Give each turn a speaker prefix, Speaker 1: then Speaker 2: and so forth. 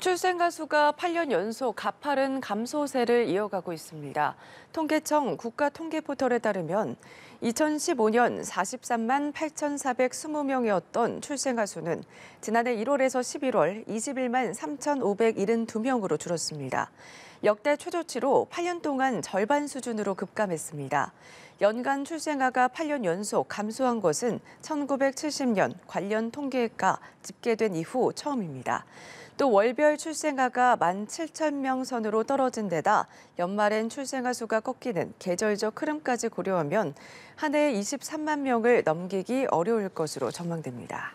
Speaker 1: 출생가 수가 8년 연속 가파른 감소세를 이어가고 있습니다. 통계청 국가통계포털에 따르면 2015년 43만 8,420명이었던 출생가 수는 지난해 1월에서 11월 21만 3,572명으로 줄었습니다. 역대 최저치로 8년 동안 절반 수준으로 급감했습니다. 연간 출생아가 8년 연속 감소한 것은 1970년 관련 통계가 집계된 이후 처음입니다. 또 월별 출생아가 1만 7천 명 선으로 떨어진 데다 연말엔 출생아 수가 꺾이는 계절적 흐름까지 고려하면 한 해에 23만 명을 넘기기 어려울 것으로 전망됩니다.